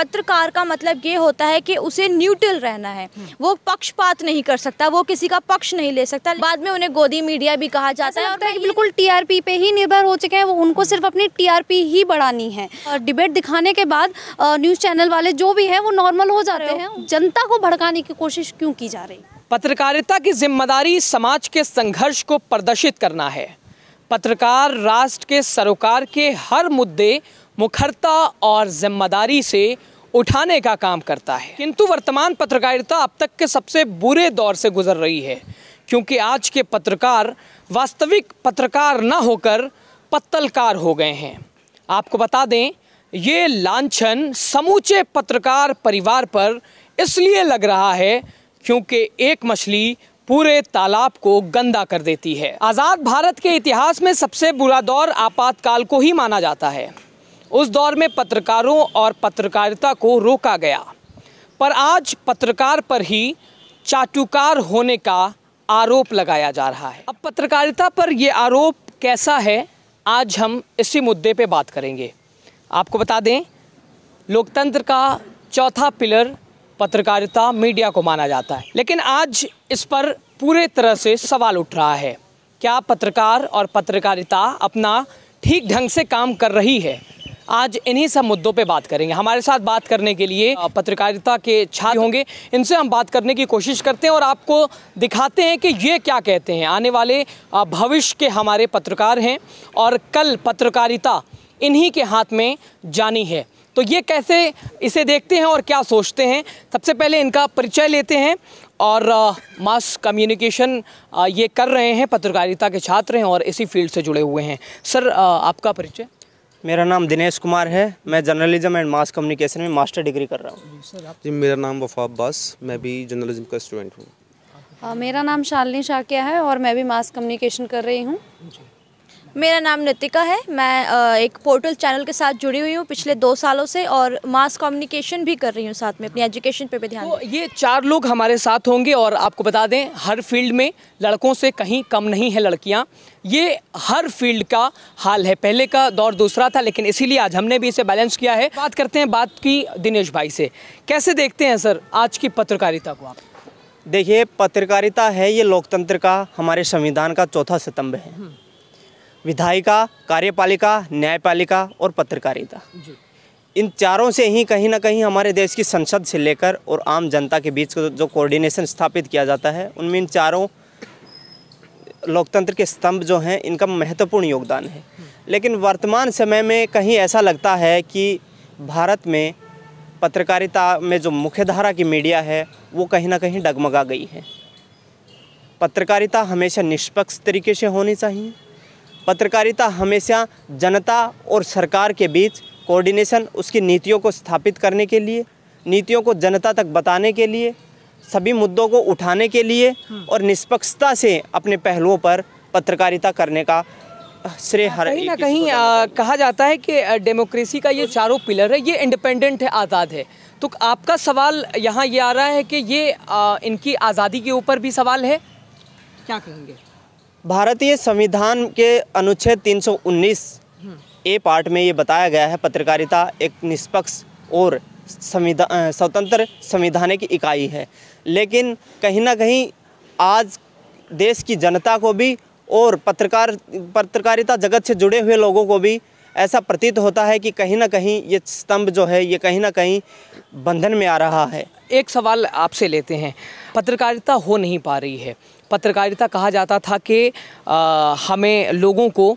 पत्रकार का मतलब ये होता है कि उसे न्यूट्रल रहना है वो पक्षपात नहीं कर सकता वो किसी का पक्ष नहीं ले सकता बाद में उन्हें गोदी मीडिया भी कहा जाता है और बिल्कुल टीआरपी पे ही निर्भर हो चुके हैं वो उनको सिर्फ अपनी टीआरपी ही बढ़ानी है और डिबेट दिखाने के बाद न्यूज़ चैनल वाले जो भी है वो नॉर्मल हो जाते हैं जनता को भड़काने की कोशिश क्यों की जा रही पत्रकारिता की जिम्मेदारी समाज के संघर्ष को प्रदर्शित करना है पत्रकार राष्ट्र के सरोकार के हर मुद्दे मुखरता और जिम्मेदारी से उठाने का काम करता है किंतु वर्तमान पत्रकारिता अब तक के सबसे बुरे दौर से गुजर रही है क्योंकि आज के पत्रकार वास्तविक पत्रकार न होकर पत्तलकार हो गए हैं आपको बता दें ये लांछन समूचे पत्रकार परिवार पर इसलिए लग रहा है क्योंकि एक मछली पूरे तालाब को गंदा कर देती है आज़ाद भारत के इतिहास में सबसे बुरा दौर आपातकाल को ही माना जाता है उस दौर में पत्रकारों और पत्रकारिता को रोका गया पर आज पत्रकार पर ही चाटुकार होने का आरोप लगाया जा रहा है अब पत्रकारिता पर यह आरोप कैसा है आज हम इसी मुद्दे पे बात करेंगे आपको बता दें लोकतंत्र का चौथा पिलर पत्रकारिता मीडिया को माना जाता है लेकिन आज इस पर पूरे तरह से सवाल उठ रहा है क्या पत्रकार और पत्रकारिता अपना ठीक ढंग से काम कर रही है आज इन्हीं सब मुद्दों पर बात करेंगे हमारे साथ बात करने के लिए पत्रकारिता के छात्र होंगे इनसे हम बात करने की कोशिश करते हैं और आपको दिखाते हैं कि ये क्या कहते हैं आने वाले भविष्य के हमारे पत्रकार हैं और कल पत्रकारिता इन्हीं के हाथ में जानी है तो ये कैसे इसे देखते हैं और क्या सोचते हैं सबसे पहले इनका परिचय लेते हैं और मास कम्युनिकेशन ये कर रहे हैं पत्रकारिता के छात्र हैं और इसी फील्ड से जुड़े हुए हैं सर आपका परिचय मेरा नाम दिनेश कुमार है मैं जर्नलिज्म एंड मास कम्युनिकेशन में मास्टर डिग्री कर रहा हूँ जी मेरा नाम वफा अब्बास मैं भी जर्नलिज्म का स्टूडेंट हूँ हाँ, मेरा नाम शालिनी शाकिया है और मैं भी मास कम्युनिकेशन कर रही हूँ मेरा नाम नितिका है मैं एक पोर्टल चैनल के साथ जुड़ी हुई हूँ पिछले दो सालों से और मास कम्युनिकेशन भी कर रही हूँ साथ में अपनी एजुकेशन पे भी ध्यान तो ये चार लोग हमारे साथ होंगे और आपको बता दें हर फील्ड में लड़कों से कहीं कम नहीं है लड़कियाँ ये हर फील्ड का हाल है पहले का दौर दूसरा था लेकिन इसीलिए आज हमने भी इसे बैलेंस किया है बात करते हैं बात की दिनेश भाई से कैसे देखते हैं सर आज की पत्रकारिता को आप देखिए पत्रकारिता है ये लोकतंत्र का हमारे संविधान का चौथा सितंभ है हम्म। विधायिका कार्यपालिका न्यायपालिका और पत्रकारिता इन चारों से ही कहीं ना कहीं हमारे देश की संसद से लेकर और आम जनता के बीच जो कोऑर्डिनेशन स्थापित किया जाता है उनमें इन चारों लोकतंत्र के स्तंभ जो हैं इनका महत्वपूर्ण योगदान है लेकिन वर्तमान समय में कहीं ऐसा लगता है कि भारत में पत्रकारिता में जो मुख्यधारा की मीडिया है वो कहीं ना कहीं डगमगा गई है पत्रकारिता हमेशा निष्पक्ष तरीके से होनी चाहिए पत्रकारिता हमेशा जनता और सरकार के बीच कोऑर्डिनेशन उसकी नीतियों को स्थापित करने के लिए नीतियों को जनता तक बताने के लिए सभी मुद्दों को उठाने के लिए और निष्पक्षता से अपने पहलुओं पर पत्रकारिता करने का श्रेय हर कहीं ना कहीं आ, कहा जाता है कि डेमोक्रेसी का ये चारों पिलर है ये इंडिपेंडेंट है आज़ाद है तो आपका सवाल यहाँ ये आ रहा है कि ये आ, इनकी आज़ादी के ऊपर भी सवाल है क्या कहेंगे भारतीय संविधान के अनुच्छेद 319 ए पार्ट में ये बताया गया है पत्रकारिता एक निष्पक्ष और संविधान स्वतंत्र संविधानिक इकाई है लेकिन कहीं ना कहीं आज देश की जनता को भी और पत्रकार पत्रकारिता जगत से जुड़े हुए लोगों को भी ऐसा प्रतीत होता है कि कहीं ना कहीं ये स्तंभ जो है ये कहीं ना कहीं बंधन में आ रहा है एक सवाल आपसे लेते हैं पत्रकारिता हो नहीं पा रही है पत्रकारिता कहा जाता था कि हमें लोगों को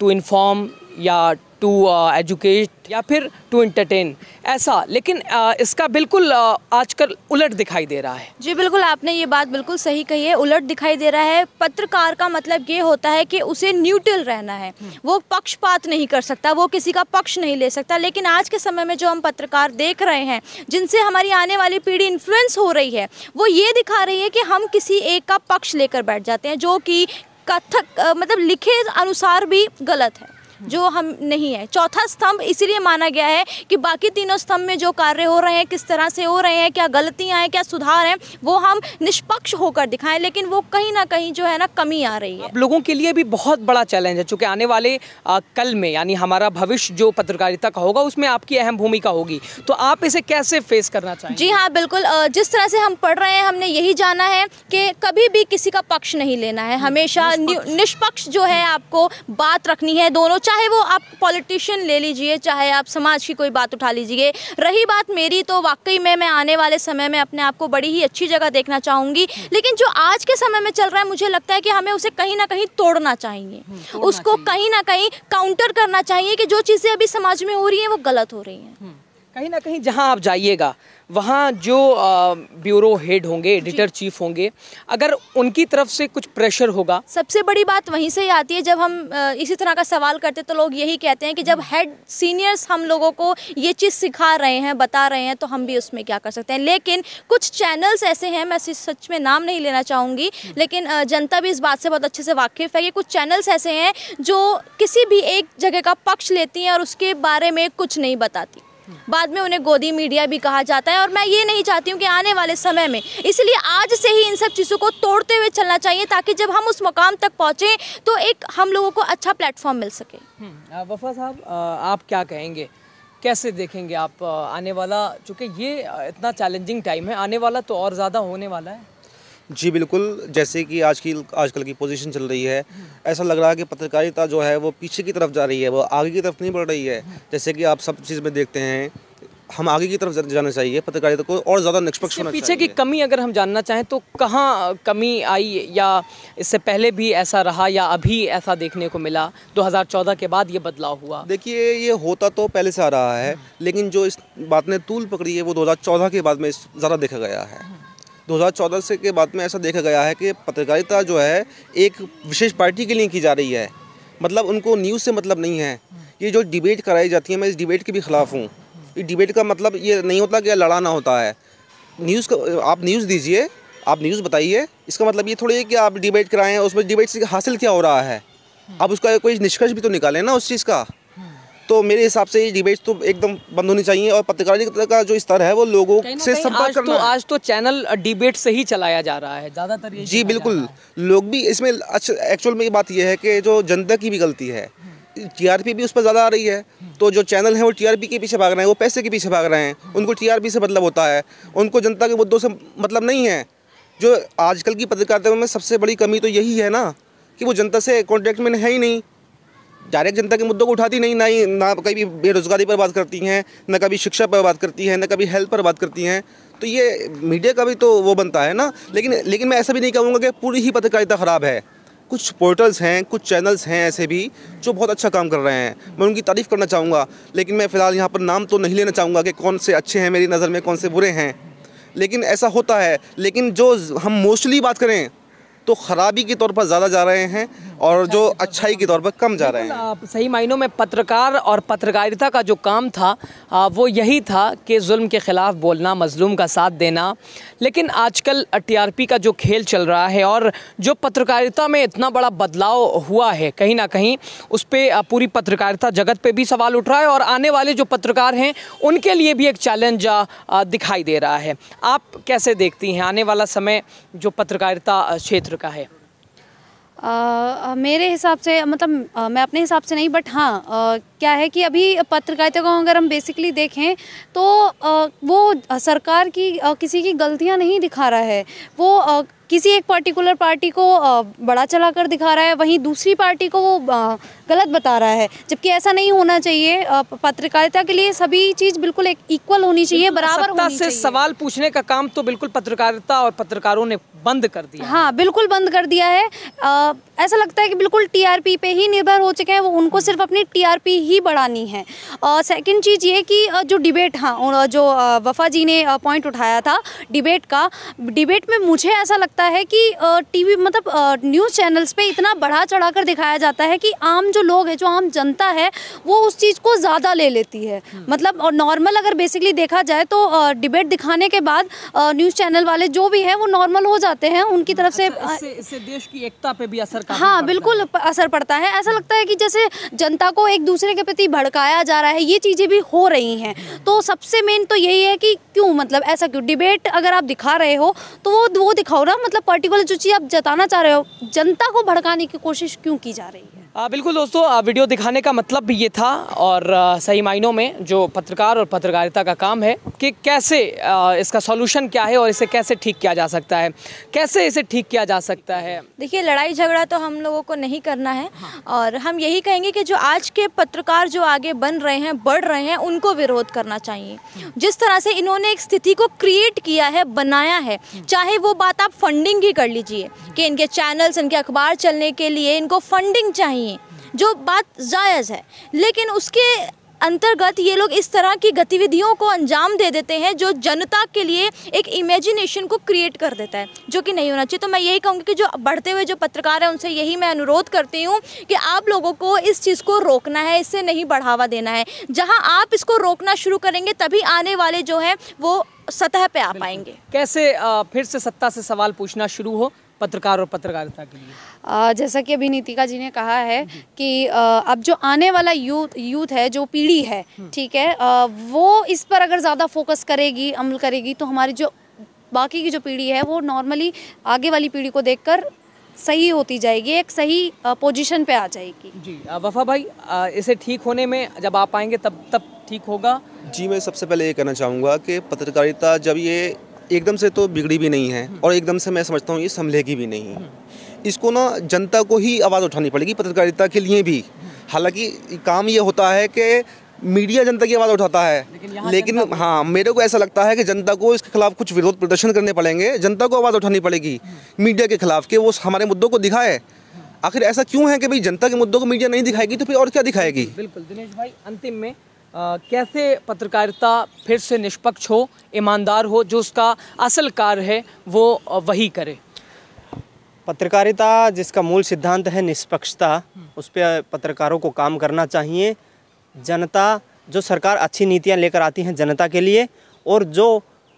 टू इन्फॉर्म या टू एजुकेट uh, या फिर टू एंटरटेन ऐसा लेकिन uh, इसका बिल्कुल uh, आजकल उलट दिखाई दे रहा है जी बिल्कुल आपने ये बात बिल्कुल सही कही है उलट दिखाई दे रहा है पत्रकार का मतलब ये होता है कि उसे न्यूट्रल रहना है वो पक्षपात नहीं कर सकता वो किसी का पक्ष नहीं ले सकता लेकिन आज के समय में जो हम पत्रकार देख रहे हैं जिनसे हमारी आने वाली पीढ़ी इन्फ्लुएंस हो रही है वो ये दिखा रही है कि हम किसी एक का पक्ष लेकर बैठ जाते हैं जो कि कथक मतलब लिखे अनुसार भी गलत है जो हम नहीं है चौथा स्तंभ इसीलिए माना गया है कि बाकी तीनों स्तंभ में जो कार्य हो रहे हैं किस तरह से हो रहे हैं क्या गलतियां हैं क्या सुधार हैं वो हम निष्पक्ष होकर दिखाएं लेकिन वो कहीं ना कहीं जो है ना कमी आ रही है लोगों के लिए भी बहुत बड़ा चैलेंज है चूँकि आने वाले आ, कल में यानी हमारा भविष्य जो पत्रकारिता का होगा उसमें आपकी अहम भूमिका होगी तो आप इसे कैसे फेस करना चाहिए जी हाँ बिल्कुल जिस तरह से हम पढ़ रहे हैं हमने यही जाना है कि कभी भी किसी का पक्ष नहीं लेना है हमेशा निष्पक्ष जो है आपको बात रखनी है दोनों चाहे वो आप पॉलिटिशियन ले लीजिए चाहे आप समाज की कोई बात उठा लीजिए रही बात मेरी तो वाकई में मैं आने वाले समय में अपने आप को बड़ी ही अच्छी जगह देखना चाहूँगी लेकिन जो आज के समय में चल रहा है मुझे लगता है कि हमें उसे कहीं ना कहीं तोड़ना चाहिए हम्म, उसको कहीं ना कहीं काउंटर करना चाहिए कि जो चीज़ें अभी समाज में हो रही हैं वो गलत हो रही हैं हम्म, कहीं ना कहीं जहाँ आप जाइएगा वहाँ जो ब्यूरो हेड होंगे एडिटर चीफ होंगे अगर उनकी तरफ से कुछ प्रेशर होगा सबसे बड़ी बात वहीं से ही आती है जब हम इसी तरह का सवाल करते तो लोग यही कहते हैं कि जब हम्म। हेड सीनियर्स हम लोगों को ये चीज़ सिखा रहे हैं बता रहे हैं तो हम भी उसमें क्या कर सकते हैं लेकिन कुछ चैनल्स ऐसे हैं मैं सच में नाम नहीं लेना चाहूँगी हम्म। लेकिन जनता भी इस बात से बहुत अच्छे से वाकिफ़ है कि कुछ चैनल्स ऐसे हैं जो किसी भी एक जगह का पक्ष लेती हैं और उसके बारे में कुछ नहीं बताती बाद में उन्हें गोदी मीडिया भी कहा जाता है और मैं ये नहीं चाहती हूँ कि आने वाले समय में इसलिए आज से ही इन सब चीज़ों को तोड़ते हुए चलना चाहिए ताकि जब हम उस मकाम तक पहुँचें तो एक हम लोगों को अच्छा प्लेटफॉर्म मिल सके हम्म, वफा साहब आप क्या कहेंगे कैसे देखेंगे आप आने वाला चूँकि ये इतना चैलेंजिंग टाइम है आने वाला तो और ज़्यादा होने वाला है जी बिल्कुल जैसे कि आज की आजकल की पोजीशन चल रही है ऐसा लग रहा है कि पत्रकारिता जो है वो पीछे की तरफ जा रही है वो आगे की तरफ नहीं बढ़ रही है जैसे कि आप सब चीज़ में देखते हैं हम आगे की तरफ जाना चाहिए पत्रकारिता को और ज़्यादा निष्पक्ष होना पीछे की कमी अगर हम जानना चाहें तो कहाँ कमी आई या इससे पहले भी ऐसा रहा या अभी ऐसा देखने को मिला 2014 के बाद ये बदलाव हुआ देखिए ये होता तो पहले से आ रहा है लेकिन जो इस बात ने तूल पकड़ी है वो 2014 के बाद में ज़्यादा देखा गया है 2014 से के बाद में ऐसा देखा गया है कि पत्रकारिता जो है एक विशेष पार्टी के लिए की जा रही है मतलब उनको न्यूज़ से मतलब नहीं है ये जो डिबेट कराई जाती है मैं इस डिबेट के भी ख़िलाफ़ हूँ ये डिबेट का मतलब ये नहीं होता कि लड़ाना होता है न्यूज़ का आप न्यूज़ दीजिए आप न्यूज़ बताइए इसका मतलब ये थोड़ी है कि आप डिबेट कराएं उसमें डिबेट से हासिल क्या हो रहा है आप हम्म। उसका कोई निष्कर्ष भी तो निकालें ना उस चीज़ का तो मेरे हिसाब से ये डिबेट तो एकदम बंद होनी चाहिए और पत्रकारिता का जो स्तर है वो लोगों से संपर्क करना तो, आज तो चैनल डिबेट तो से ही चलाया जा रहा है ज़्यादातर जी बिल्कुल लोग भी इसमें अच्छा एक्चुअल में ये बात यह है कि जो जनता की भी गलती है टीआरपी भी उस पर ज़्यादा आ रही है तो जो चैनल है वो टीआरपी के पीछे भाग रहे हैं वो पैसे के पीछे भाग रहे हैं उनको टीआरपी से मतलब होता है उनको जनता के मुद्दों से मतलब नहीं है जो आजकल की पत्रकारिता में सबसे बड़ी कमी तो यही है ना कि वो जनता से कॉन्टैक्ट में है ही नहीं डायरेक्ट जनता के मुद्दों को उठाती नहीं ना ही ना कभी बेरोज़गारी पर बात करती हैं ना कभी शिक्षा पर बात करती हैं ना कभी हेल्थ पर बात करती हैं तो ये मीडिया का भी तो वो बनता है ना लेकिन लेकिन मैं ऐसा भी नहीं कहूँगा कि पूरी ही पत्रकारिता ख़राब है कुछ पोर्टल्स हैं कुछ चैनल्स हैं ऐसे भी जो बहुत अच्छा काम कर रहे हैं मैं उनकी तारीफ़ करना चाहूँगा लेकिन मैं फ़िलहाल यहाँ पर नाम तो नहीं लेना चाहूँगा कि कौन से अच्छे हैं मेरी नज़र में कौन से बुरे हैं लेकिन ऐसा होता है लेकिन जो हम मोस्टली बात करें तो खराबी के तौर पर ज़्यादा जा रहे हैं और जो अच्छाई के तौर पर कम जा रहे हैं सही मायनों में पत्रकार और पत्रकारिता का जो काम था वो यही था कि जुल्म के ख़िलाफ़ बोलना मज़लूम का साथ देना लेकिन आजकल टीआरपी का जो खेल चल रहा है और जो पत्रकारिता में इतना बड़ा बदलाव हुआ है कहीं ना कहीं उस पर पूरी पत्रकारिता जगत पर भी सवाल उठ रहा है और आने वाले जो पत्रकार हैं उनके लिए भी एक चैलेंज दिखाई दे रहा है आप कैसे देखती हैं आने वाला समय जो पत्रकारिता क्षेत्र चुका है आ, मेरे हिसाब से मतलब आ, मैं अपने हिसाब से नहीं बट हाँ आ, क्या है कि अभी पत्रकारिता को अगर हम बेसिकली देखें तो आ, वो सरकार की आ, किसी की गलतियां नहीं दिखा रहा है वो आ, किसी एक पर्टिकुलर पार्टी को बड़ा चला कर दिखा रहा है वहीं दूसरी पार्टी को वो गलत बता रहा है जबकि ऐसा नहीं होना चाहिए पत्रकारिता के लिए सभी चीज़ बिल्कुल एक इक्वल होनी चाहिए बराबर होनी से चाहिए। सवाल पूछने का काम तो बिल्कुल पत्रकारिता और पत्रकारों ने बंद कर दिया हाँ बिल्कुल बंद कर दिया है आ, ऐसा लगता है कि बिल्कुल टीआरपी पे ही निर्भर हो चुके हैं वो उनको सिर्फ अपनी टीआरपी ही बढ़ानी है सेकंड चीज़ ये कि जो डिबेट हाँ जो वफा जी ने पॉइंट उठाया था डिबेट का डिबेट में मुझे ऐसा लगता है कि टीवी मतलब न्यूज़ चैनल्स पे इतना बढ़ा चढ़ा कर दिखाया जाता है कि आम जो लोग है जो आम जनता है वो उस चीज़ को ज़्यादा ले लेती है हम्म। मतलब और नॉर्मल अगर बेसिकली देखा जाए तो डिबेट दिखाने के बाद न्यूज़ चैनल वाले जो भी है वो नॉर्मल हो जाते हैं उनकी तरफ से अच्छा, इससे, देश की एकता पे भी असर हाँ बिल्कुल असर पड़ता है ऐसा लगता है कि जैसे जनता को एक दूसरे के प्रति भड़काया जा रहा है ये चीज़ें भी हो रही हैं हम्म। तो सबसे मेन तो यही है कि क्यों मतलब ऐसा क्यों डिबेट अगर आप दिखा रहे हो तो वो वो दिखाओ ना मतलब पर्टिकुलर जो चीज़ आप जताना चाह रहे हो जनता को भड़काने की कोशिश क्यों की जा रही है आ, बिल्कुल दोस्तों आ, वीडियो दिखाने का मतलब भी ये था और आ, सही मायनों में जो पत्रकार और पत्रकारिता का काम है कि कैसे आ, इसका सॉल्यूशन क्या है और इसे कैसे ठीक किया जा सकता है कैसे इसे ठीक किया जा सकता है देखिए लड़ाई झगड़ा तो हम लोगों को नहीं करना है हाँ। और हम यही कहेंगे कि जो आज के पत्रकार जो आगे बन रहे हैं बढ़ रहे हैं उनको विरोध करना चाहिए हाँ। जिस तरह से इन्होंने एक स्थिति को क्रिएट किया है बनाया है हाँ। चाहे वो बात आप फंडिंग ही कर लीजिए कि इनके चैनल्स इनके अखबार चलने के लिए इनको फंडिंग चाहिए जो बात जायज़ है लेकिन उसके अंतर्गत ये लोग इस तरह की गतिविधियों को अंजाम दे देते हैं जो जनता के लिए एक इमेजिनेशन को क्रिएट कर देता है जो कि नहीं होना चाहिए तो मैं यही कहूँगी कि जो बढ़ते हुए जो पत्रकार हैं उनसे यही मैं अनुरोध करती हूँ कि आप लोगों को इस चीज़ को रोकना है इससे नहीं बढ़ावा देना है जहाँ आप इसको रोकना शुरू करेंगे तभी आने वाले जो हैं वो सतह पे आ पाएंगे कैसे फिर से सत्ता से सवाल पूछना शुरू हो पत्रकार और पत्रकारिता के लिए जैसा कि अभी नीतिका जी ने कहा है कि अब जो आने वाला यूथ यूथ है जो पीढ़ी है हम्म। ठीक है वो इस पर अगर ज़्यादा फोकस करेगी अमल करेगी तो हमारी जो बाकी की जो पीढ़ी है वो नॉर्मली आगे वाली पीढ़ी को कर सही होती जाएगी एक सही पोजीशन पे आ जाएगी जी वफा भाई इसे ठीक होने में जब आप आएंगे तब तब ठीक होगा जी मैं सबसे पहले ये कहना चाहूँगा कि पत्रकारिता जब ये एकदम से तो बिगड़ी भी नहीं है और एकदम से मैं समझता हूँ ये संभलेगी भी नहीं इसको ना जनता को ही आवाज़ उठानी पड़ेगी पत्रकारिता के लिए भी हालांकि काम ये होता है कि मीडिया जनता की आवाज़ उठाता है लेकिन, लेकिन हाँ मेरे को ऐसा लगता है कि जनता को इसके खिलाफ कुछ विरोध प्रदर्शन करने पड़ेंगे जनता को आवाज़ उठानी पड़ेगी मीडिया के खिलाफ कि वो हमारे मुद्दों को दिखाए आखिर ऐसा क्यों है कि भाई जनता के मुद्दों को मीडिया नहीं दिखाएगी तो फिर और क्या दिखाएगी बिल्कुल दिनेश भाई अंतिम में कैसे पत्रकारिता फिर से निष्पक्ष हो ईमानदार हो जो उसका असल कार्य है वो वही करे पत्रकारिता जिसका मूल सिद्धांत है निष्पक्षता हम्म। उस पर पत्रकारों को काम करना चाहिए जनता जो सरकार अच्छी नीतियां लेकर आती हैं जनता के लिए और जो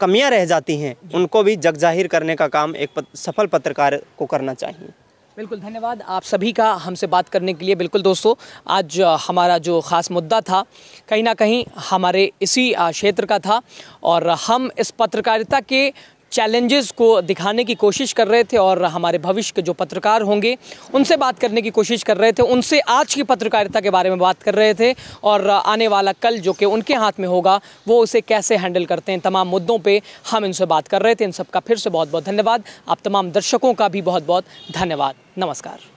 कमियां रह जाती हैं उनको भी जग जाहिर करने का काम एक पत, सफल पत्रकार को करना चाहिए बिल्कुल धन्यवाद आप सभी का हमसे बात करने के लिए बिल्कुल दोस्तों आज हमारा जो ख़ास मुद्दा था कहीं ना कहीं हमारे इसी क्षेत्र का था और हम इस पत्रकारिता के चैलेंजेस को दिखाने की कोशिश कर रहे थे और हमारे भविष्य के जो पत्रकार होंगे उनसे बात करने की कोशिश कर रहे थे उनसे आज की पत्रकारिता के बारे में बात कर रहे थे और आने वाला कल जो कि उनके हाथ में होगा वो उसे कैसे हैंडल करते हैं तमाम मुद्दों पर हम इनसे बात कर रहे थे इन सबका फिर से बहुत बहुत धन्यवाद आप तमाम दर्शकों का भी बहुत बहुत धन्यवाद नमस्कार